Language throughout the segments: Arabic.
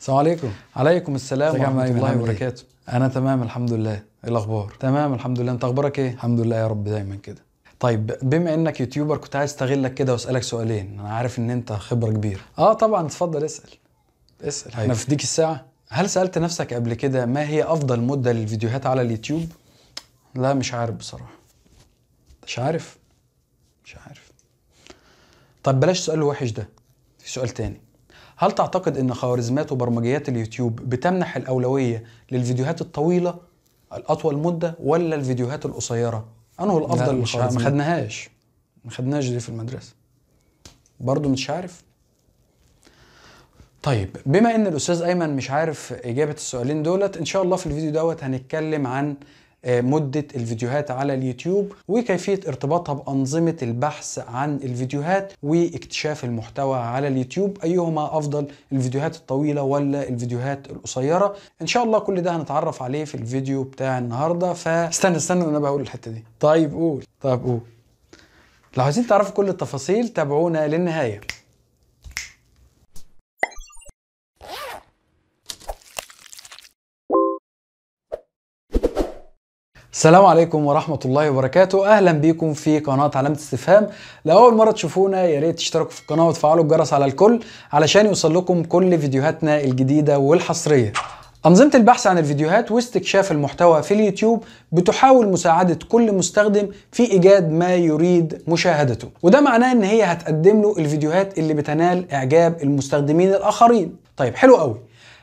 السلام عليكم عليكم السلام ورحمه الله ايه؟ وبركاته انا تمام الحمد لله ايه الاخبار تمام الحمد لله انت اخبارك ايه الحمد لله يا رب دايما كده طيب بما انك يوتيوبر كنت عايز استغلك كده واسالك سؤالين انا عارف ان انت خبره كبيره اه طبعا اتفضل اسال اسال طيب. احنا في ديك الساعه هل سالت نفسك قبل كده ما هي افضل مده للفيديوهات على اليوتيوب لا مش عارف بصراحه مش عارف مش عارف طب بلاش السؤال الوحش ده في سؤال تاني هل تعتقد ان خوارزميات وبرمجيات اليوتيوب بتمنح الاولويه للفيديوهات الطويله الاطول مده ولا الفيديوهات القصيره انه الافضل مش ما خدناهاش ما خدناهاش دي في المدرسه برضو مش عارف طيب بما ان الاستاذ ايمن مش عارف اجابه السؤالين دولت ان شاء الله في الفيديو دوت هنتكلم عن آه، مدة الفيديوهات على اليوتيوب وكيفية ارتباطها بأنظمة البحث عن الفيديوهات واكتشاف المحتوى على اليوتيوب أيهما أفضل الفيديوهات الطويلة ولا الفيديوهات القصيرة إن شاء الله كل ده هنتعرف عليه في الفيديو بتاع النهاردة فاستنى استنى وأنا بقول الحتة دي طيب قول طيب قول لو عايزين تعرفوا كل التفاصيل تابعونا للنهايه السلام عليكم ورحمة الله وبركاته أهلا بيكم في قناة علامة استفهام لو أول مرة تشوفونا يا ريت تشتركوا في القناة وتفعلوا الجرس على الكل علشان يوصل لكم كل فيديوهاتنا الجديدة والحصرية أنظمة البحث عن الفيديوهات واستكشاف المحتوى في اليوتيوب بتحاول مساعدة كل مستخدم في إيجاد ما يريد مشاهدته وده معناه إن هي هتقدم له الفيديوهات اللي بتنال إعجاب المستخدمين الآخرين طيب حلو قوي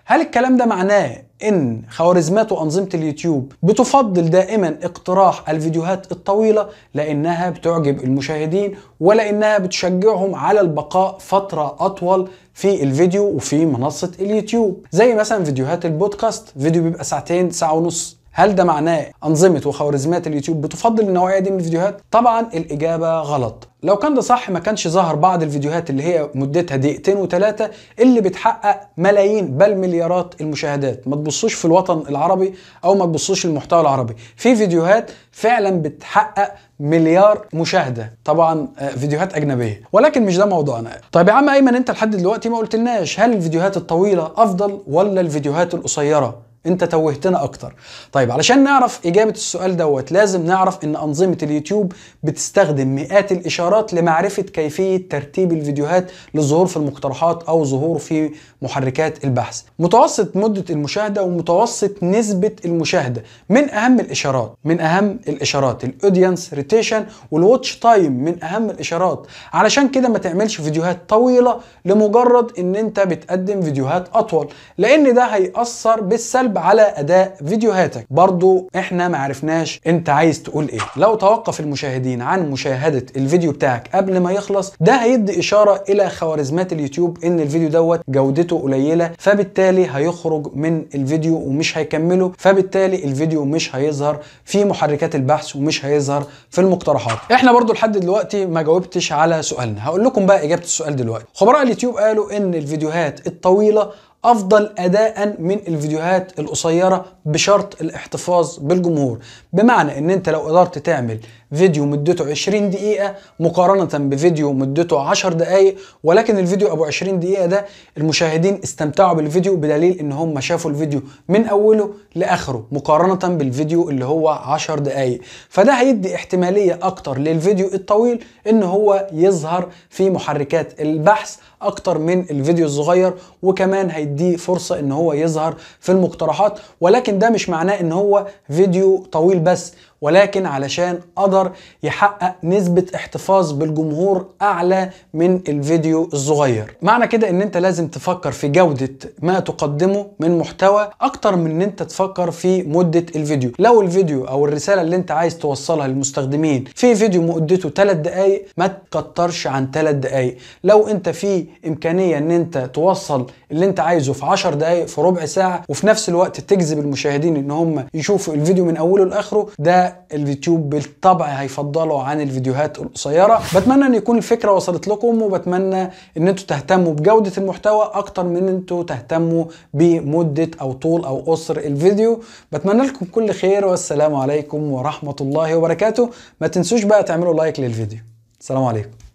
هل الكلام ده معناه ان خوارزمات وانظمه اليوتيوب بتفضل دائما اقتراح الفيديوهات الطويله لانها بتعجب المشاهدين ولانها بتشجعهم على البقاء فتره اطول في الفيديو وفي منصه اليوتيوب زي مثلا فيديوهات البودكاست فيديو بيبقى ساعتين ساعه ونص هل ده معناه انظمه وخوارزميات اليوتيوب بتفضل النوعيه دي من الفيديوهات طبعا الاجابه غلط لو كان ده صح ما كانش ظهر بعض الفيديوهات اللي هي مدتها دقيقتين وثلاثة اللي بتحقق ملايين بل مليارات المشاهدات ما تبصوش في الوطن العربي او ما تبصوش المحتوى العربي في فيديوهات فعلا بتحقق مليار مشاهده طبعا آه، فيديوهات اجنبيه ولكن مش ده موضوعنا طيب يا عم ايمن انت لحد دلوقتي ما قلتلناش هل الفيديوهات الطويله افضل ولا الفيديوهات القصيره انت توهتنا اكتر طيب علشان نعرف اجابه السؤال دوت لازم نعرف ان انظمه اليوتيوب بتستخدم مئات الاشارات لمعرفه كيفيه ترتيب الفيديوهات للظهور في المقترحات او ظهور في محركات البحث متوسط مده المشاهده ومتوسط نسبه المشاهده من اهم الاشارات من اهم الاشارات الاودينس ريتيشن والواتش تايم من اهم الاشارات علشان كده ما تعملش فيديوهات طويله لمجرد ان انت بتقدم فيديوهات اطول لان ده هيأثر بالسلب على اداء فيديوهاتك برضو احنا ما عرفناش انت عايز تقول ايه لو توقف المشاهدين عن مشاهده الفيديو بتاعك قبل ما يخلص ده هيدي اشاره الى خوارزمات اليوتيوب ان الفيديو دوت جودته قليله فبالتالي هيخرج من الفيديو ومش هيكمله فبالتالي الفيديو مش هيظهر في محركات البحث ومش هيظهر في المقترحات احنا برضو لحد دلوقتي ما جاوبتش على سؤالنا هقول لكم بقى اجابه السؤال دلوقتي خبراء اليوتيوب قالوا ان الفيديوهات الطويله افضل اداء من الفيديوهات القصيره بشرط الاحتفاظ بالجمهور بمعنى ان انت لو قدرت تعمل فيديو مدته 20 دقيقة مقارنة بفيديو مدته 10 دقايق ولكن الفيديو ابو 20 دقيقة ده المشاهدين استمتعوا بالفيديو بدليل ان هم شافوا الفيديو من اوله لاخره مقارنة بالفيديو اللي هو 10 دقايق فده هيدي احتمالية اكتر للفيديو الطويل ان هو يظهر في محركات البحث اكتر من الفيديو الصغير وكمان هيديه فرصة ان هو يظهر في المقترحات ولكن ده مش معناه ان هو فيديو طويل بس ولكن علشان قدر يحقق نسبة احتفاظ بالجمهور أعلى من الفيديو الصغير معنى كده ان انت لازم تفكر في جودة ما تقدمه من محتوى أكتر من ان انت تفكر في مدة الفيديو لو الفيديو أو الرسالة اللي انت عايز توصلها للمستخدمين في فيديو مدته 3 دقايق ما تكترش عن 3 دقايق لو انت في إمكانية ان انت توصل اللي انت عايزه في 10 دقايق في ربع ساعة وفي نفس الوقت تجذب المشاهدين ان هم يشوفوا الفيديو من أوله لآخره ده اليوتيوب بالطبع هيفضلوا عن الفيديوهات القصيره بتمنى ان يكون الفكره وصلت لكم وبتمنى ان انتوا تهتموا بجوده المحتوى اكتر من ان انتوا تهتموا بمده او طول او قصر الفيديو بتمنى لكم كل خير والسلام عليكم ورحمه الله وبركاته ما تنسوش بقى تعملوا لايك للفيديو السلام عليكم